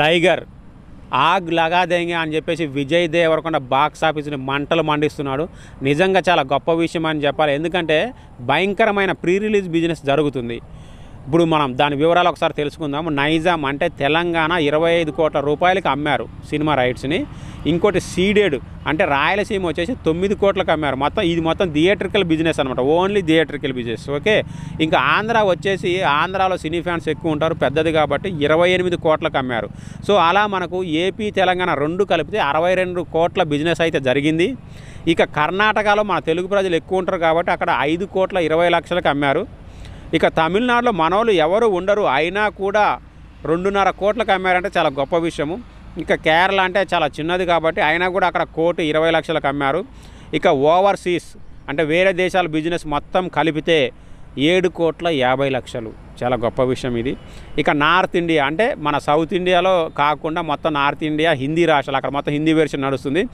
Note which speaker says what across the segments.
Speaker 1: లైగర్ ఆగ్ లగా దేంగే అని చెప్పేసి విజయ్ దేవరకొండ బాక్స్ ఆఫీస్ని మంటలు మండిస్తున్నాడు నిజంగా చాలా గొప్ప విషయం అని చెప్పాలి ఎందుకంటే భయంకరమైన ప్రీ రిలీజ్ బిజినెస్ జరుగుతుంది ఇప్పుడు మనం దాని వివరాలు ఒకసారి తెలుసుకుందాము నైజాం అంటే తెలంగాణ ఇరవై ఐదు కోట్ల రూపాయలకి అమ్మారు సినిమా రైట్స్ని ఇంకోటి సీడెడ్ అంటే రాయలసీమ వచ్చేసి తొమ్మిది కోట్లకు అమ్మారు మొత్తం ఇది మొత్తం థియేట్రికల్ బిజినెస్ అనమాట ఓన్లీ థియేట్రికల్ బిజినెస్ ఓకే ఇంకా ఆంధ్ర వచ్చేసి ఆంధ్రాలో సినీ ఫ్యాన్స్ ఎక్కువ ఉంటారు పెద్దది కాబట్టి ఇరవై ఎనిమిది కోట్లకు అమ్మారు సో అలా మనకు ఏపీ తెలంగాణ రెండు కలిపితే అరవై రెండు కోట్ల బిజినెస్ అయితే జరిగింది ఇక కర్ణాటకలో మన తెలుగు ప్రజలు ఎక్కువ ఉంటారు కాబట్టి అక్కడ ఐదు కోట్ల ఇరవై లక్షలకు అమ్మారు ఇక తమిళనాడులో మనోళ్ళు ఎవరు ఉండరు అయినా కూడా రెండున్నర కోట్లకు అమ్మారంటే చాలా గొప్ప విషయము ఇంకా కేరళ అంటే చాలా చిన్నది కాబట్టి అయినా కూడా అక్కడ కోటి ఇరవై లక్షలకు అమ్మారు ఇక ఓవర్సీస్ అంటే వేరే దేశాల బిజినెస్ మొత్తం కలిపితే ఏడు కోట్ల యాభై లక్షలు చాలా గొప్ప విషయం ఇది ఇక నార్త్ ఇండియా అంటే మన సౌత్ ఇండియాలో కాకుండా మొత్తం నార్త్ ఇండియా హిందీ రాష్ట్రాలు అక్కడ మొత్తం హిందీ వెర్షన్ నడుస్తుంది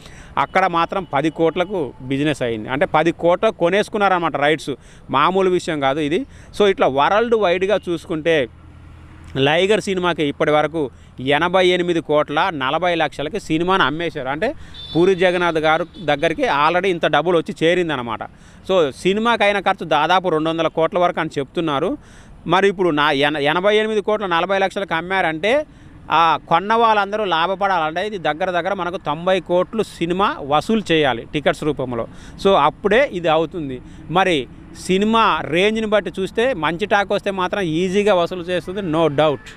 Speaker 1: అక్కడ మాత్రం పది కోట్లకు బిజినెస్ అయింది అంటే పది కోట్లు కొనేసుకున్నారనమాట రైట్స్ మామూలు విషయం కాదు ఇది సో ఇట్లా వరల్డ్ వైడ్గా చూసుకుంటే లైగర్ సినిమాకి ఇప్పటి వరకు ఎనభై ఎనిమిది కోట్ల నలభై లక్షలకి సినిమాను అమ్మేశారు అంటే పూరి జగన్నాథ్ గారు దగ్గరికి ఆల్రెడీ ఇంత డబ్బులు వచ్చి చేరిందనమాట సో సినిమాకి అయిన ఖర్చు దాదాపు రెండు వందల కోట్ల వరకు అని చెప్తున్నారు మరి ఇప్పుడు నా ఎన ఎనభై ఎనిమిది కోట్ల నలభై లక్షలకు అమ్మారంటే ఆ కొన్న వాళ్ళందరూ లాభపడాలంటే ఇది దగ్గర దగ్గర మనకు తొంభై కోట్లు సినిమా వసూలు చేయాలి టికెట్స్ రూపంలో సో అప్పుడే ఇది అవుతుంది మరి సినిమా రేంజ్ని బట్టి చూస్తే మంచి టాక్ వస్తే మాత్రం ఈజీగా వసూలు చేస్తుంది నో డౌట్